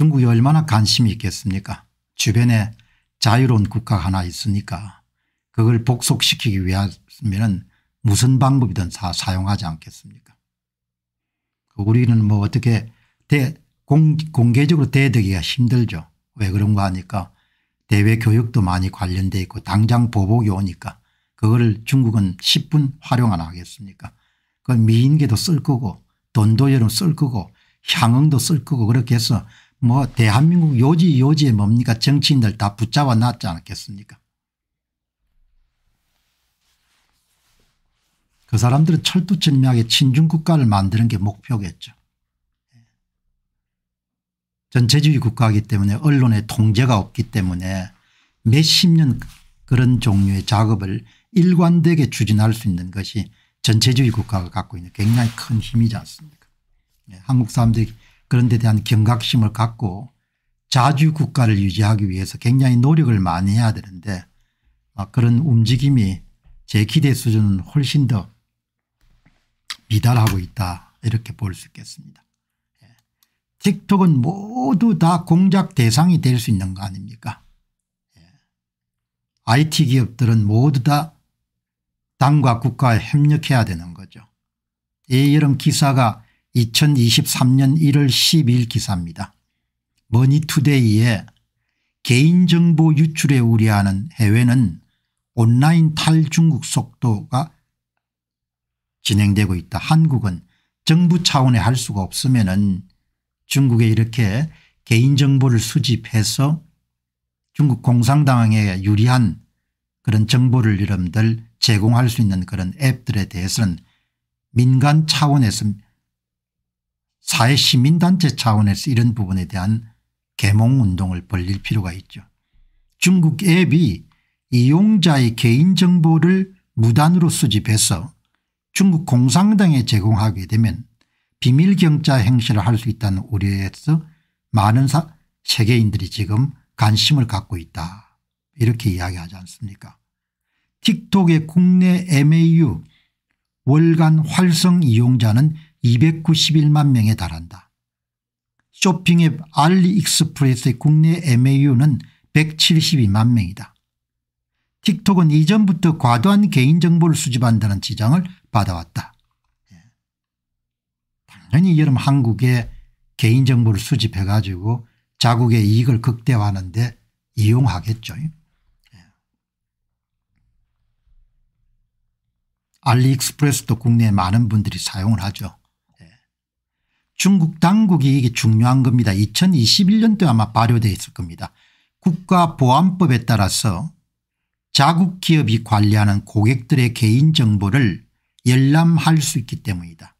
중국이 얼마나 관심이 있겠습니까 주변에 자유로운 국가 가 하나 있으니까 그걸 복속시키기 위해서면 무슨 방법이든 다 사용하지 않겠습니까 우리는 뭐 어떻게 대, 공, 공개적으로 대드기가 힘들죠. 왜 그런가 하니까 대외 교육도 많이 관련돼 있고 당장 보복이 오니까 그걸 중국은 10분 활용 안 하겠습니까 그 미인계도 쓸 거고 돈도 여름 쓸 거고 향응도 쓸 거고 그렇게 해서 뭐 대한민국 요지 요지에 뭡니까 정치인들 다 붙잡아 놨지 않겠습니까그 사람들은 철두철미하게 친중국가를 만드는 게 목표겠죠. 전체주의 국가이기 때문에 언론의 통제가 없기 때문에 몇 십 년 그런 종류의 작업을 일관되게 추진할 수 있는 것이 전체주의 국가가 갖고 있는 굉장히 큰 힘이지 않습니까 예, 한국 사람들이 그런 데 대한 경각심을 갖고 자주 국가를 유지하기 위해서 굉장히 노력을 많이 해야 되는데 그런 움직임이 제 기대 수준은 훨씬 더 미달하고 있다 이렇게 볼 수 있겠습니다. 예. 틱톡은 모두 다 공작 대상이 될 수 있는 거 아닙니까 IT 예. 기업들은 모두 다 당과 국가에 협력해야 되는 거죠. 이런 기사가 2023년 1월 10일 기사입니다. 머니투데이에 개인정보 유출에 우려하는 해외는 온라인 탈중국 속도가 진행되고 있다. 한국은 정부 차원에 할 수가 없으면 은 중국에 이렇게 개인정보를 수집해서 중국 공산당에 유리한 그런 정보를 여러분들 제공할 수 있는 그런 앱들에 대해서는 민간 차원에서 사회시민단체 차원에서 이런 부분에 대한 계몽운동을 벌릴 필요가 있죠. 중국 앱이 이용자의 개인정보를 무단으로 수집해서 중국 공산당에 제공하게 되면 비밀경자 행실을 할 수 있다는 우려에서 많은 세계인들이 지금 관심을 갖고 있다 이렇게 이야기하지 않습니까 틱톡의 국내 MAU 월간 활성 이용자는 291만 명에 달한다. 쇼핑앱 알리익스프레스의 국내 MAU는 172만 명이다. 틱톡은 이전부터 과도한 개인정보를 수집한다는 지장을 받아왔다. 예. 당연히 여름 한국에 개인정보를 수집해 가지고 자국의 이익을 극대화하는데 이용하겠죠. 예. 알리익스프레스도 국내에 많은 분들이 사용을 하죠. 중국 당국이 이게 중요한 겁니다. 2021년도에 아마 발효되어 있을 겁니다. 국가보안법에 따라서 자국 기업이 관리하는 고객들의 개인정보를 열람할 수 있기 때문이다.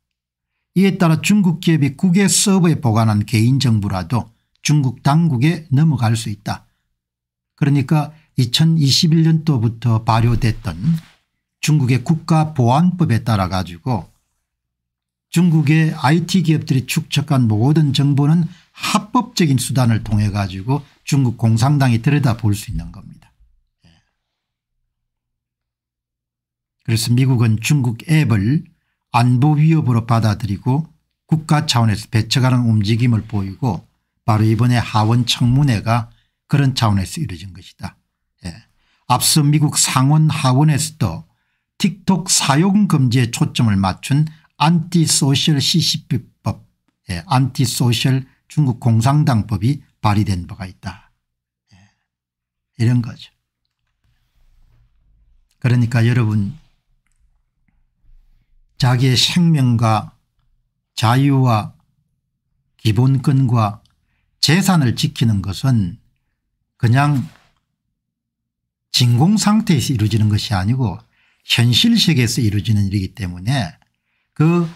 이에 따라 중국 기업이 국외 서버에 보관한 개인정보라도 중국 당국에 넘어갈 수 있다. 그러니까 2021년도부터 발효됐던 중국의 국가보안법에 따라 가지고 중국의 IT 기업들이 축적한 모든 정보는 합법적인 수단을 통해 가지고 중국 공산당이 들여다볼 수 있는 겁니다. 예. 그래서 미국은 중국 앱을 안보 위협으로 받아들이고 국가 차원에서 배척하는 움직임을 보이고 바로 이번에 하원 청문회가 그런 차원에서 이루어진 것이다. 예. 앞서 미국 상원 하원에서도 틱톡 사용 금지에 초점을 맞춘 안티소셜 CCP법 예, 안티소셜 중국 공산당법이 발의된 바가 있다. 예, 이런 거죠. 그러니까 여러분 자기의 생명과 자유와 기본권과 재산을 지키는 것은 그냥 진공상태에서 이루어지는 것이 아니고 현실 세계에서 이루어지는 일이기 때문에 그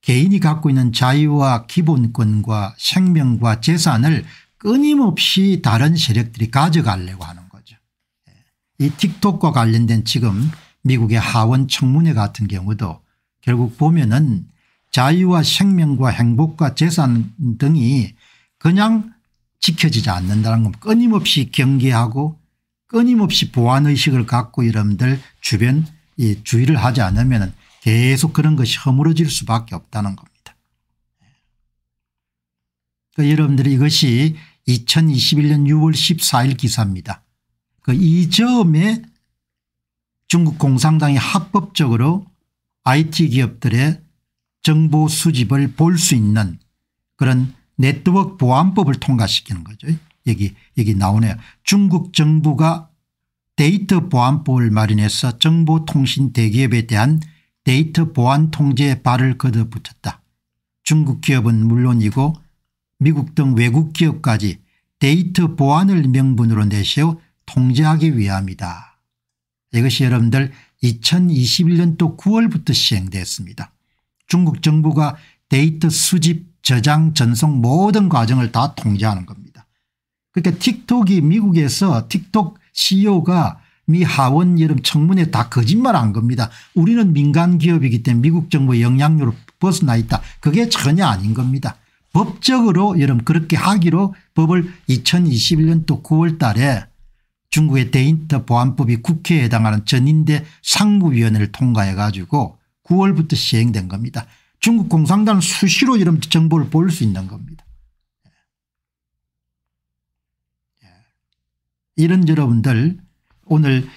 개인이 갖고 있는 자유와 기본권과 생명과 재산을 끊임없이 다른 세력들이 가져가려고 하는 거죠. 예. 이 틱톡과 관련된 지금 미국의 하원 청문회 같은 경우도 결국 보면은 자유와 생명과 행복과 재산 등이 그냥 지켜지지 않는다는 건 끊임없이 경계하고 끊임없이 보안의식을 갖고 이름들 주변 이 주의를 하지 않으면 계속 그런 것이 허물어질 수밖에 없다는 겁니다. 그러니까 여러분들이 이것이 2021년 6월 14일 기사입니다. 그 이점에 중국 공산당이 합법적으로 IT 기업들의 정보 수집을 볼 수 있는 그런 네트워크 보안법을 통과시키는 거죠. 여기 여기 나오네요. 중국 정부가 데이터 보안법을 마련해서 정보통신 대기업에 대한 데이터 보안 통제에 발을 걷어붙였다. 중국 기업은 물론이고 미국 등 외국 기업까지 데이터 보안을 명분으로 내세워 통제하기 위함이다. 이것이 여러분들 2021년도 9월부터 시행됐습니다. 중국 정부가 데이터 수집, 저장, 전송 모든 과정을 다 통제하는 겁니다. 그러니까 틱톡이 미국에서 틱톡 CEO가 미 하원 여름 청문회 다 거짓말한 겁니다. 우리는 민간 기업이기 때문에 미국 정부의 영향력으로 벗어나 있다. 그게 전혀 아닌 겁니다. 법적으로 여러분 그렇게 하기로 법을 2021년도 9월 달에 중국의 데이터 보안법이 국회에 해당하는 전인대 상무위원회를 통과해 가지고 9월부터 시행된 겁니다. 중국 공산당은 수시로 이런 정보를 볼 수 있는 겁니다. 예. 이런 여러분들 오늘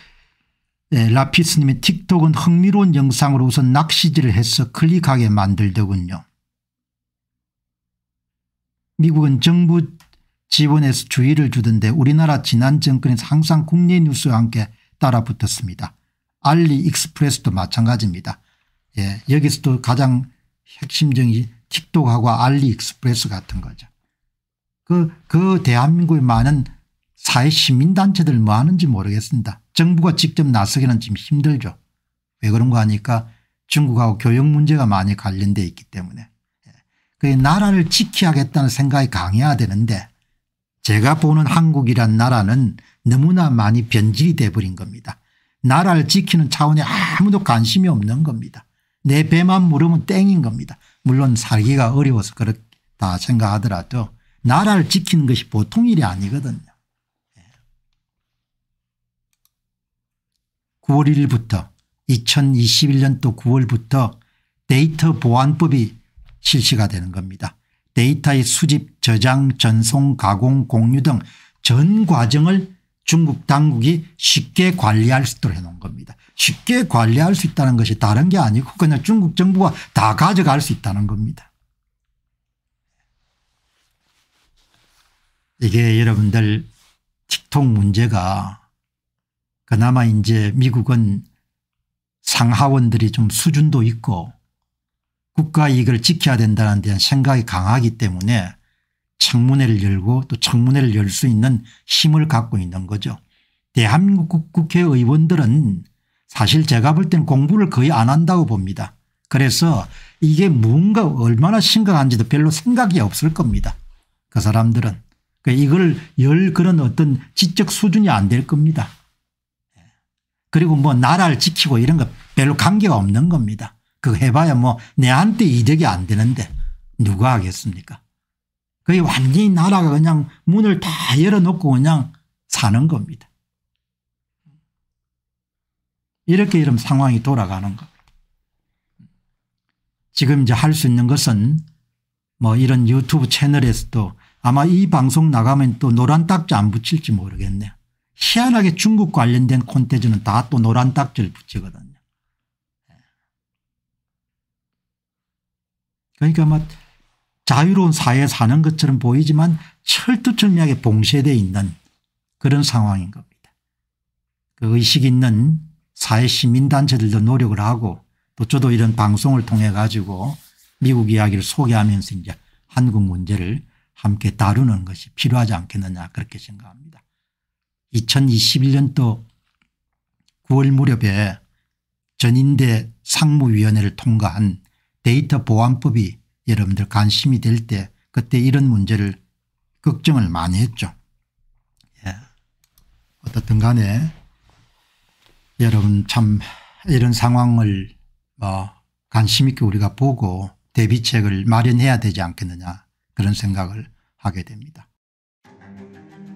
예, 라피스님의 틱톡은 흥미로운 영상으로 우선 낚시질을 해서 클릭하게 만들더군요. 미국은 정부 지원에서 주의를 주던데 우리나라 지난 정권에서 항상 국내 뉴스와 함께 따라 붙었습니다. 알리익스프레스도 마찬가지입니다. 예, 여기서도 가장 핵심적인 틱톡하고 알리익스프레스 같은 거죠. 그, 그 대한민국의 많은 사회 시민단체들 뭐 하는지 모르겠습니다. 정부가 직접 나서기는 지금 힘들죠. 왜 그런 거 하니까 중국하고 교역 문제가 많이 관련돼 있기 때문에 그 나라를 지켜야겠다는 생각이 강해야 되는데 제가 보는 한국이란 나라는 너무나 많이 변질이 돼버린 겁니다. 나라를 지키는 차원에 아무도 관심이 없는 겁니다. 내 배만 물으면 땡인 겁니다. 물론 살기가 어려워서 그렇다 생각하더라도 나라를 지키는 것이 보통 일이 아니거든요. 9월 1일부터 2021년도 9월부터 데이터 보안법이 실시가 되는 겁니다. 데이터의 수집, 저장, 전송, 가공, 공유 등 전 과정을 중국 당국이 쉽게 관리할 수 있도록 해놓은 겁니다. 쉽게 관리할 수 있다는 것이 다른 게 아니고 그냥 중국 정부가 다 가져갈 수 있다는 겁니다. 이게 여러분들 틱톡 문제가 그나마 그러니까 이제 미국은 상하원들이 좀 수준도 있고 국가 이익을 지켜야 된다는 대한 생각이 강하기 때문에 청문회를 열고 또 청문회를 열 수 있는 힘을 갖고 있는 거죠. 대한민국 국회의원들은 사실 제가 볼 때는 공부를 거의 안 한다고 봅니다. 그래서 이게 뭔가 얼마나 심각한지도 별로 생각이 없을 겁니다. 그 사람들은. 그러니까 이걸 열 그런 어떤 지적 수준이 안 될 겁니다. 그리고 뭐 나라를 지키고 이런 거 별로 관계가 없는 겁니다. 그거 해봐야 뭐 내한테 이득이 안 되는데 누가 하겠습니까 그게 완전히 나라가 그냥 문을 다 열어놓고 그냥 사는 겁니다. 이렇게 이런 상황이 돌아가는 겁니다. 지금 이제 할 수 있는 것은 뭐 이런 유튜브 채널에서도 아마 이 방송 나가면 또 노란 딱지 안 붙일지 모르겠네요. 희한하게 중국 관련된 콘텐츠는 다 또 노란 딱지를 붙이거든요. 예. 그러니까 막 뭐 자유로운 사회에 사는 것처럼 보이지만 철두철미하게 봉쇄되어 있는 그런 상황인 겁니다. 그 의식 있는 사회 시민단체들도 노력을 하고 또 저도 이런 방송을 통해 가지고 미국 이야기를 소개하면서 이제 한국 문제를 함께 다루는 것이 필요하지 않겠느냐 그렇게 생각합니다. 2021년도 9월 무렵에 전인대 상무위원회를 통과한 데이터 보안법이 여러분들 관심이 될 때 그때 이런 문제를 걱정을 많이 했죠. 예. 어떻든 간에 여러분 참 이런 상황을 뭐 관심 있게 우리가 보고 대비책을 마련해야 되지 않겠느냐 그런 생각을 하게 됩니다.